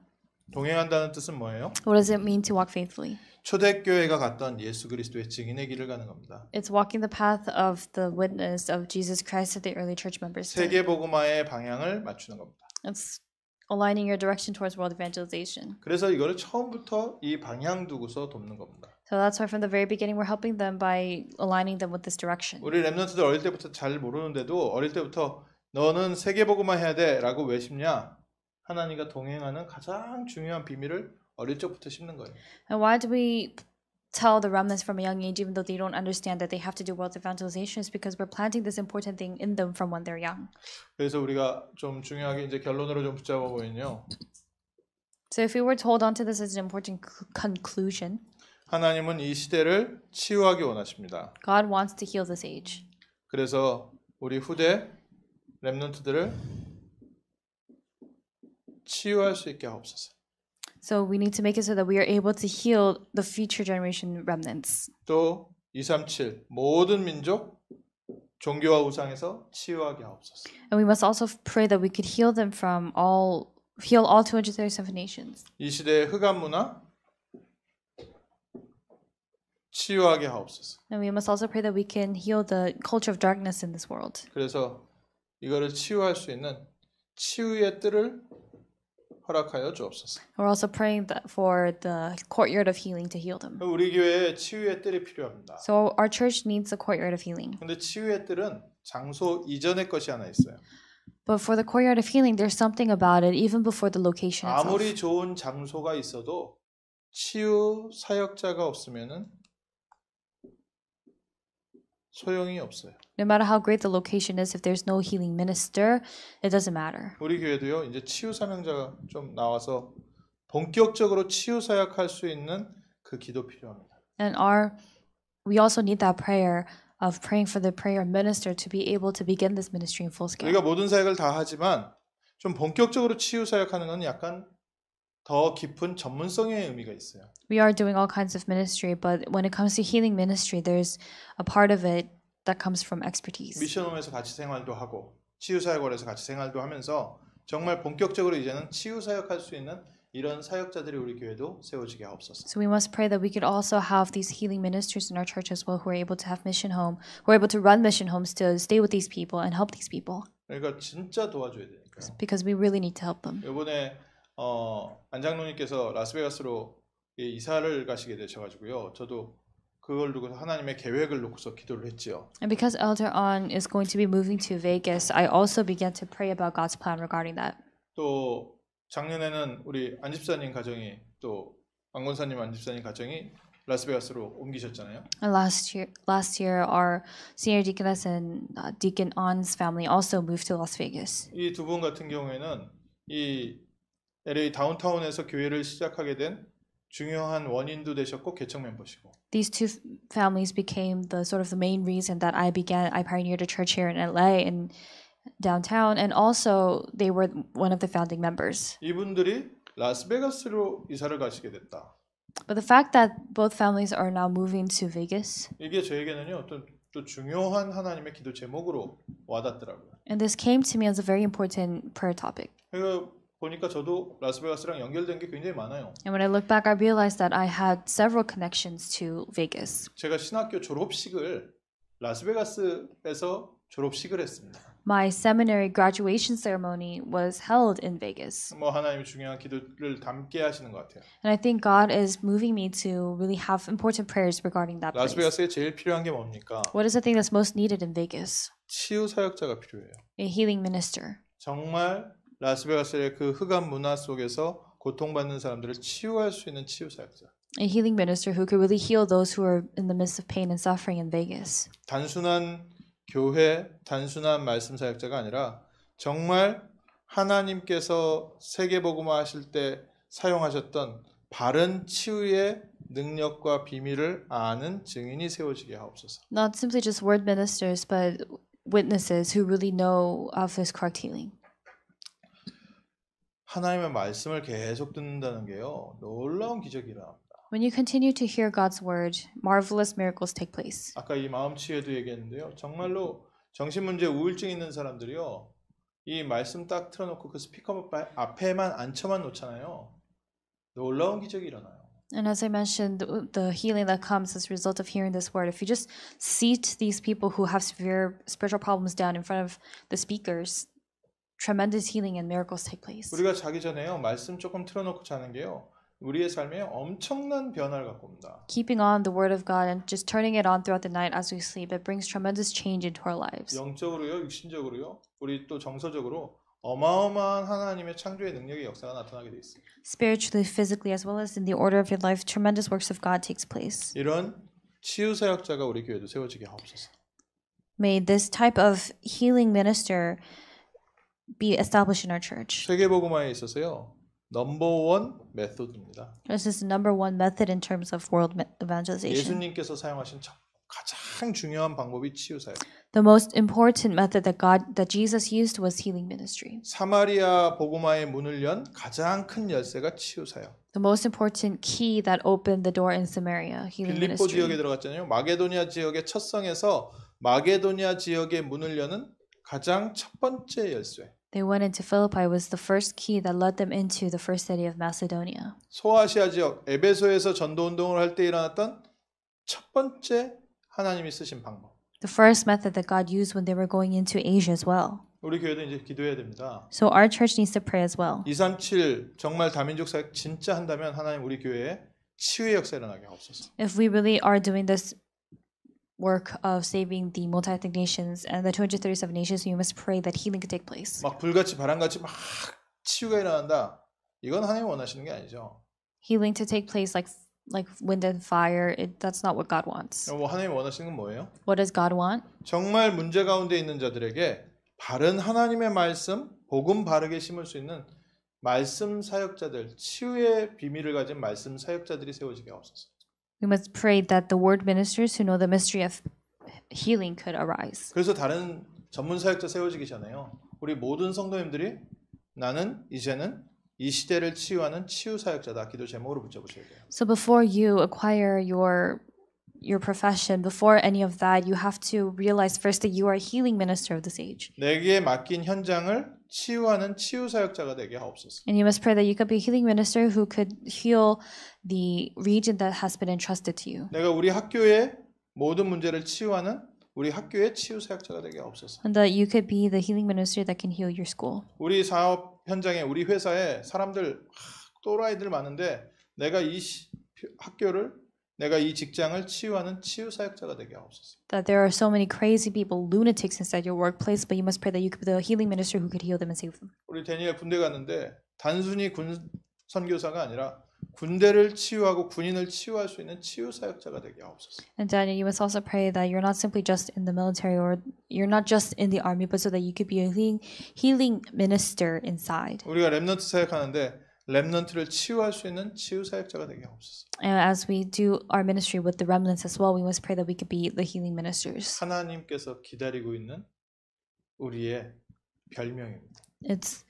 동행한다는 뜻은 뭐예요? What does it mean to walk faithfully? 초대교회가 갔던 예수 그리스도의 증인의 길을 가는 겁니다. It's walking the path of the witness of Jesus Christ that the early church members. 세계 복음화의 방향을 맞추는 겁니다. of aligning your direction towards world evangelization. 그래서 이거를 처음부터 이 방향 두고서 돕는 겁니다. So that's why from the very beginning we're helping them by aligning them with this direction. 우리 렘넌트들 어릴 때부터 잘 모르는데도 어릴 때부터 너는 세계 보고만 해야 돼라고 왜 심냐? 하나님과 동행하는 가장 중요한 비밀을 어릴 적부터 심는 거예요. And why do we tell the remnants from a young age, even though they don't understand that they have to do world evangelizations because we're planting this important thing in them from when they're young. 그래서 우리가 좀 중요하게 이제 결론으로 좀 붙잡아 보면요. So if we were to hold on to this as an important conclusion, 하나님은 이 시대를 치유하기 원하십니다. God wants to heal this age. 그래서 우리 후대 렘넌트들을 치유할 수 있게 하옵소서. So we need to make it so that we are able to heal the future generation remnants. 또237 모든 민족 종교와 우상에서 치유하게 하옵소서. And we must also pray that we could heal them from all heal all 237 nations. 이 시대의 흑암 문화 치유하게 하옵소서. And we must also pray that we can heal the culture of darkness in this world. 그래서 이거를 치유할 수 있는 치유의 뜰을 허락하여 주옵소서. We're also praying that for the courtyard of healing to heal them. 우리 교회에 치유의 뜰이 필요합니다. So our church needs a courtyard of healing. 근데 치유의 뜰은 장소 이전의 것이 하나 있어요. But for the courtyard of healing, there's something about it even before the location itself. 아무리 좋은 장소가 있어도 치유 사역자가 없으면은 소용이 없어요. No matter how great the location is, if there's no healing minister, it doesn't matter. 우리 교회도요. 이제 치유 사명자가 좀 나와서 본격적으로 치유 사역할 수 있는 그 기도 필요합니다. And our we also need that prayer of praying for the prayer minister to be able to begin this ministry in full scale. 우리가 모든 사역을 다 하지만 좀 본격적으로 치유 사역하는 건 약간 더 깊은 전문성의 의미가 있어요. We are doing all kinds of ministry, but when it comes to healing ministry, there's a part of it that comes from expertise. 미션홈에서 같이 생활도 하고 치유 사역원에서 같이 생활도 하면서 정말 본격적으로 이제는 치유 사역할 수 있는 이런 사역자들이 우리 교회도 세워지게 하옵소서. So we must pray that we could also have these healing ministers in our church as well who are able to have mission home, who are able to run mission homes to stay with these people and help these people. 그러니까 진짜 도와줘야 되니까요. Because we really need to help them. 이번에 어, 안장로님께서 라스베가스로 이사를 가시게 되셔가지고요. 저도 그걸 두고 하나님의 계획을 놓고서 기도를 했지요. And because Elder On is going to be moving to Vegas, I also began to pray about God's plan regarding that. 또 작년에는 우리 안집사님 가정이 또 안권사님 안집사님 가정이 라스베가스로 옮기셨잖아요. And last year, last year our senior deaconess and Deacon On's family also moved to Las Vegas. 이두 분 같은 경우에는 이 LA 다운타운에서 교회를 시작하게 된 중요한 원인도 되셨고 개척 멤버시고. These two families became the sort of the main reason that I began I pioneered a church here in LA and downtown and also they were one of the founding members. 이분들이 라스베가스로 이사를 가시게 됐다. But the fact that both families are now moving to Vegas. 이게 저에게는요 어떤 또 중요한 하나님의 기도 제목으로 와닿더라고요. And this came to me as a very important prayer topic. 그 보니까 저도 라스베가스랑 연결된 게 굉장히 많아요. And when I look back, I realized that I had several connections to Vegas. 제가 신학교 졸업식을 라스베가스에서 졸업식을 했습니다. My seminary graduation ceremony was held in Vegas. 뭐 하나님이 중요한 기도를 담게 하시는 것 같아요. And I think God is moving me to really have important prayers regarding that place. 라스베가스에 제일 필요한 게 뭡니까? What is the thing that's most needed in Vegas? 치유 사역자가 필요해요. A healing minister. 정말 라스베가스의 그 흑암 문화 속에서 고통받는 사람들을 치유할 수 있는 치유사역자. A healing minister who could really heal those who are in the midst of pain and suffering in Vegas. 단순한 교회, 단순한 말씀 사역자가 아니라 정말 하나님께서 세계 복음화 하실 때 사용하셨던 바른 치유의 능력과 비밀을 아는 증인이 세워지게 하옵소서. Not simply just word ministers, but witnesses who really know of this correct healing. 하나님의 말씀을 계속 듣는다는 게요. 놀라운 기적이라 합니다. When you continue to hear God's word, marvelous miracles take place. 아까 이 마음 치유도 얘기했는데요. 정말로 정신 문제 우울증 있는 사람들이요. 이 말씀 딱 틀어 놓고 그 스피커 앞에만 앉혀만 놓잖아요. 놀라운 기적이 일어나요. And as I mentioned, the, the healing that comes as a result of hearing this word. If you just seat these people who have severe spiritual problems down in front of the speakers, tremendous healing and miracles take place. 우리가 자기 전에요 말씀 조금 틀어놓고 자는 게요 우리의 삶에 엄청난 변화를 갖고 옵니다. Keeping on the word of God and just turning it on throughout the night as we sleep, it brings tremendous change into our lives. 영적으로요, 육신적으로요, 우리 또 정서적으로 어마어마한 하나님의 창조의 능력의 역사가 나타나게 돼 있어요. Spiritually, physically, as well as in the order of your life, tremendous works of God takes place. 이런 치유 사역자가 우리 교회도 세워지게 하옵소서. May this type of healing minister. be established in our church. 세계복음화에 있어서요. 넘버원 메소드입니다. This is number one method in terms of world evangelization. 예수님께서 사용하신 첫 가장 중요한 방법이 치유사예요. The most important method that God that Jesus used was healing ministry. 사마리아 복음화의 문을 연 가장 큰 열쇠가 치유사예요. The most important key that opened the door in Samaria, healing 빌립보 ministry. 지역에 들어갔잖아요. 마게도니아 지역의 첫 성에서 마게도니아 지역의 문을 여는 가장 첫 번째 열쇠. They went into Philippi was the first key that led them into the first city of Macedonia. 소아시아 지역 에베소에서 전도 운동을 일어났던 첫 번째 하나님이 쓰신 방법. The first method that God used when they were going into Asia as well. 우리 교회도 이제 기도해야 됩니다. So our church needs to pray as well. 237 정말 다민족 사역 진짜 한다면 하나님 우리 교회에 치유의 역사 일어나게 하옵소서. If we really are doing this work of saving the multi-ethnic nations and the 237 nations. You must pray that healing could take place. 막 불같이 바람같이 막 치유가 일어난다. 이건 하나님 원하시는 게 아니죠. Healing to take place like like wind and fire. It, that's not what God wants. 뭐 하나님 원하시는 건 뭐예요? What does God want? 정말 문제 가운데 있는 자들에게 바른 하나님의 말씀, 복음 바르게 심을 수 있는 말씀 사역자들, 치유의 비밀을 가진 말씀 사역자들이 세워지게 하옵소서. We must pray that the word ministers who know the mystery of healing could arise. 그래서 다른 전문 사역자 세워지기 전에요. 우리 모든 성도님들이 나는 이제는 이 시대를 치유하는 치유 사역자다 기도 제목으로 붙여보셔야 돼요. So before you acquire your your profession, before any of that, you have to realize first that you are a healing minister of this age. 내게 맡긴 현장을 치유하는 치유 사역자가 되게 하옵소서. And you must pray that you could be a healing minister who could heal the region that has been entrusted to you. 내가 우리 학교의 모든 문제를 치유하는 우리 학교의 치유 사역자가 되게 하옵소서. And that you could be the healing minister that can heal your school. 우리 사업 현장에 우리 회사에 사람들 또라이들 많은데 내가 이 시, 학교를 내가 이 직장을 치유하는 치유 사역자가 되게 하옵소서. That there are so many crazy people, lunatics inside your workplace, but you must pray that you could be the healing minister who could heal them and save them. 우리 데니엘 군대 갔는데 단순히 군 선교사가 아니라 군대를 치유하고 군인을 치유할 수 있는 치유 사역자가 되게 하옵소서. And Daniel, you must also pray that you're not simply just in the military or you're not just in the army, but so that you could be a healing healing minister inside. 우리가 렘넌트 사역하는데 렘넌트를 치유할 수 있는 치유 사역자가 되게 하옵소서. And as we do our ministry with the remnants as well, we must pray that we could be the healing ministers. 하나님께서 기다리고 있는 우리의 별명입니다. It's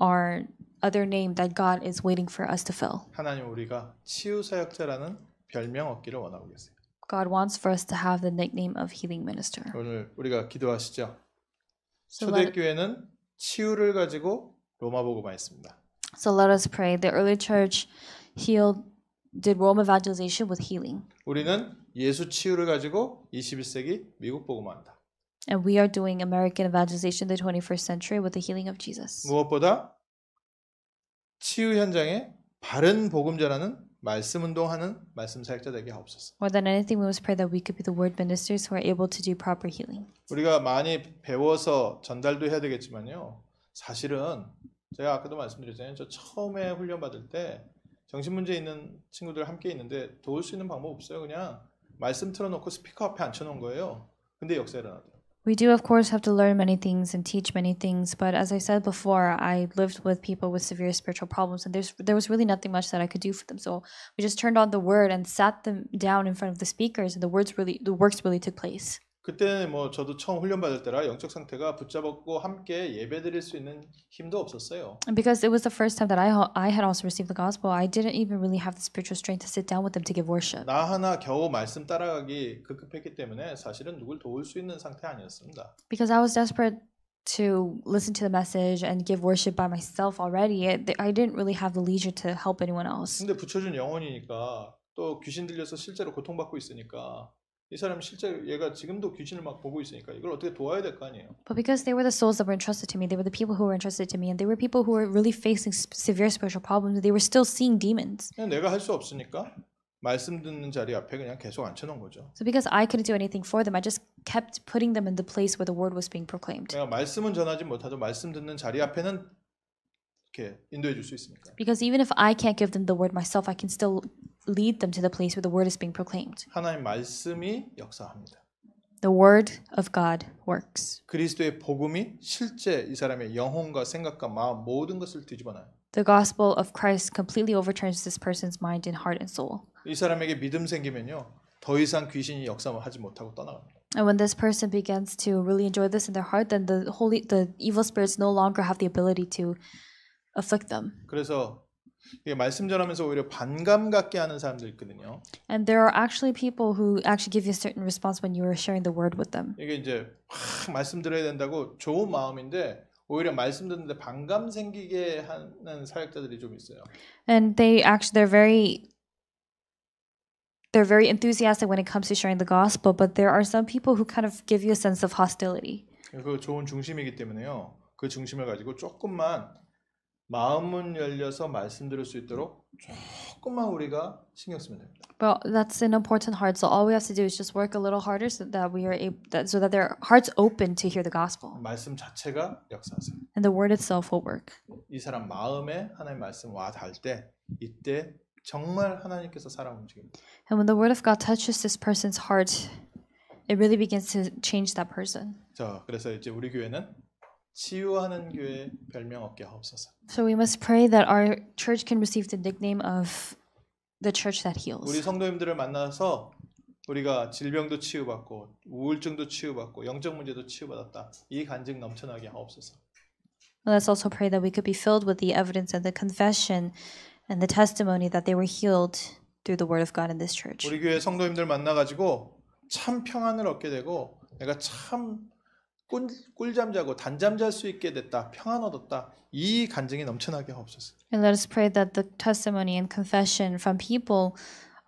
our other name that God is waiting for us to fill. 하나님 우리가 치유 사역자라는 별명 얻기를 원하고 계세요. God wants for us to have the nickname of healing minister. 오늘 우리가 기도하시죠. 초대교회는 치유를 가지고 로마복음화했습니다. So let us pray. The early church healed did Rome evangelization with healing. 우리는 예수 치유를 가지고 21세기 미국 복음한다. And we are doing American evangelization the 21st century with the healing of Jesus. 무엇보다 치유 현장에 바른 복음 전하는 말씀 운동하는 말씀 사역자 되게 하옵소서. More than anything, we must pray that we could be the word ministers who are able to do proper healing. 우리가 많이 배워서 전달도 해야 되겠지만요. 사실은 제가 아까도 말씀드렸잖아요. 저 처음에 훈련 받을 때 정신 문제 있는 친구들 함께 있는데 도울 수 있는 방법 없어요. 그냥 말씀 틀어놓고 스피커 앞에 앉혀놓은 거예요. 근데 역사 일어나더라고요. We do, of course, have to learn many things and teach many things. But as I said before, I lived with people with severe spiritual problems, and there's there was really nothing much that I could do for them. So we just turned on the word and sat them down in front of the speakers, and the words really the works really took place. 그때는 뭐 저도 처음 훈련 받을 때라 영적 상태가 붙잡고 함께 예배드릴 수 있는 힘도 없었어요. And because it was the first time that I I had also received the gospel, I didn't even really have the spiritual strength to sit down with them to give worship. 나 하나 겨우 말씀 따라가기 급급했기 때문에 사실은 누굴 도울 수 있는 상태 아니었습니다. Because I was desperate to listen to the message and give worship by myself already, I didn't really have the leisure to help anyone else. 근데 붙여준 영혼이니까 또 귀신 들려서 실제로 고통받고 있으니까. 이 사람 실제 얘가 지금도 귀신을 막 보고 있으니까 이걸 어떻게 도와야 될 거 아니에요. But because they were the souls that were entrusted to me, they were the people who were entrusted to me, and they were people who were really facing severe spiritual problems. They were still seeing demons. 내가 할 수 없으니까 말씀 듣는 자리 앞에 그냥 계속 앉혀놓은 거죠. So because I couldn't do anything for them, I just kept putting them in the place where the word was being proclaimed. 내가 말씀은 전하지 못하도 말씀 듣는 자리 앞에는 이렇게 인도해 줄 수있습니까 Because even if I can't give them the word myself, I can still lead them to the place where the word is being proclaimed. 하나님 말씀이 역사합니다. The word of God works. 그리스도의 복음이 실제 이 사람의 영혼과 생각과 마음 모든 것을 뒤집어놔요. The gospel of Christ completely overturns this person's mind and heart and soul. 이 사람에게 믿음 생기면요. 더 이상 귀신이 못하고 떠나갑니다. And when this person begins to really enjoy this in their heart, then the holy, the evil spirits no longer have the ability to afflict them. 그래서 말씀 전하면서 오히려 반감 갖게 하는 사람들 있거든요. And there are actually people who actually give you a certain response when you are sharing the word with them. 이게 이제 막 말씀 들어야 된다고 좋은 마음인데 오히려 말씀 듣는데 반감 생기게 하는 사역자들이 좀 있어요. And they actually they're very they're very enthusiastic when it comes to sharing the gospel, but there are some people who kind of give you a sense of hostility. 그 좋은 중심이기 때문에요. 그 중심을 가지고 조금만 마음은 열려서 말씀드릴 수 있도록 조금만 우리가 신경 쓰면 됩니다. Well, that's an important heart. So all we have to do is just work a little harder so that we are able, that, so that their hearts open to hear the gospel. 말씀 자체가 역사하세요. And the word itself will work. 이 사람 마음에 하나님 말씀 와 닿을 때 이때 정말 하나님께서 움직입니다. And when the word of God touches this person's heart, it really begins to change that person. 자, 그래서 이제 우리 교회는 치유하는 교회 별명 얻게 하옵소서. So we must pray that our church can receive the nickname of the church that heals. 우리 성도님들을 만나서 우리가 질병도 치유받고 우울증도 치유받고 영적 문제도 치유받았다. 이 간증 넘쳐나게 하옵소서. Let's also pray that we could be filled with the evidence and the confession and the testimony that they were healed through the word of God in this church. 우리 교회 성도님들 만나 가지고 참 평안을 얻게 되고 내가 참 꿀, 꿀잠 자고 단잠 잘 수 있게 됐다. 평안 얻었다. 이 간증이 넘쳐나게 하옵소서. And let us pray that the testimony and confession from people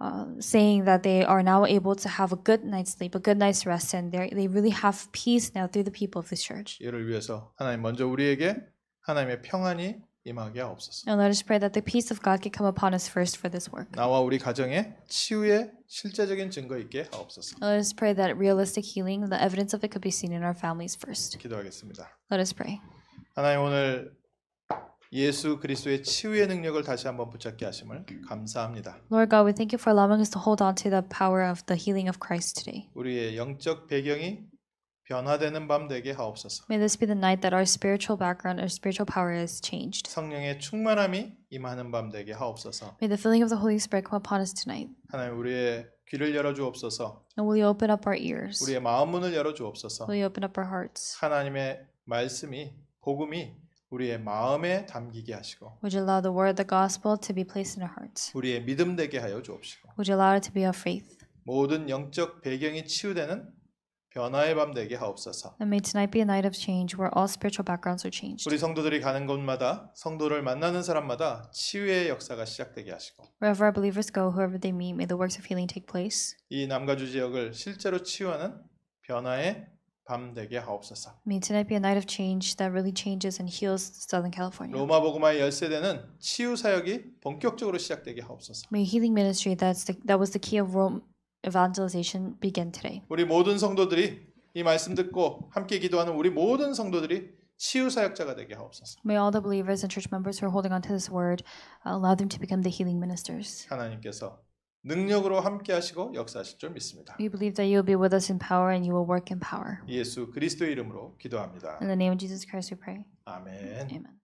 Uh, saying that they are now able to have a good night's sleep, a good night's rest, and they they really have peace now through the people of this church. 이를 위해서 하나님 먼저 우리에게 하나님의 평안이 임하게 하옵소서. And let us pray that the peace of God could come upon us first for this work. 나와 우리 가정에 치유의 실제적인 증거 있게 하옵소서. And let us pray that realistic healing, the evidence of it could be seen in our families first. 기도하겠습니다. Let us pray. 하나님 오늘 예수 그리스도의 치유의 능력을 다시 한번 붙잡게 하심을 감사합니다. Lord God, we thank you for allowing us to hold on to the power of the healing of Christ today. 우리의 영적 배경이 변화되는 밤 되게 하옵소서. May this be the night that our spiritual background, our spiritual power is changed. 성령의 충만함이 임하는 밤 되게 하옵소서. May the filling of the Holy Spirit come upon us tonight. 하나님 우리의 귀를 열어 주옵소서. And will you open up our ears? 우리의 마음 문을 열어 주옵소서. Will you open up our hearts? 하나님의 말씀이 복음이 우리의 마음에 담기게 하시고 Would you allow the word the gospel to be placed in our hearts? 우리의 믿음 되게 하여 주옵시고 Would you allow it to be our faith? 모든 영적 배경이 치유되는 변화의 밤 되게 하옵소서. And may tonight be a night of change where all spiritual backgrounds are changed. 우리 성도들이 가는 곳마다 성도를 만나는 사람마다 치유의 역사가 시작되게 하시고. Wherever our believers go, whoever they meet, may the works of healing take place. 이 남가주 지역을 실제로 치유하는 변화의 밤 되게 하옵소서. May tonight be a night of change that really changes and heals Southern California. 로마 복음화의 열쇠되는 치유 사역이 본격적으로 시작되게 하옵소서. May healing ministry that's the, that was the key of Rome evangelization begin today. 우리 모든 성도들이 이 말씀 듣고 함께 기도하는 우리 모든 성도들이 치유 사역자가 되게 하옵소서. May all the believers and church members who are holding on to this word allow them to become the healing ministers. 하나님께서 능력으로 함께 하시고 역사하실 줄 믿습니다. We believe that you'll be with us in power and you will work in power. 예수 그리스도의 이름으로 기도합니다. In the name of Jesus Christ we pray. 아멘. Amen.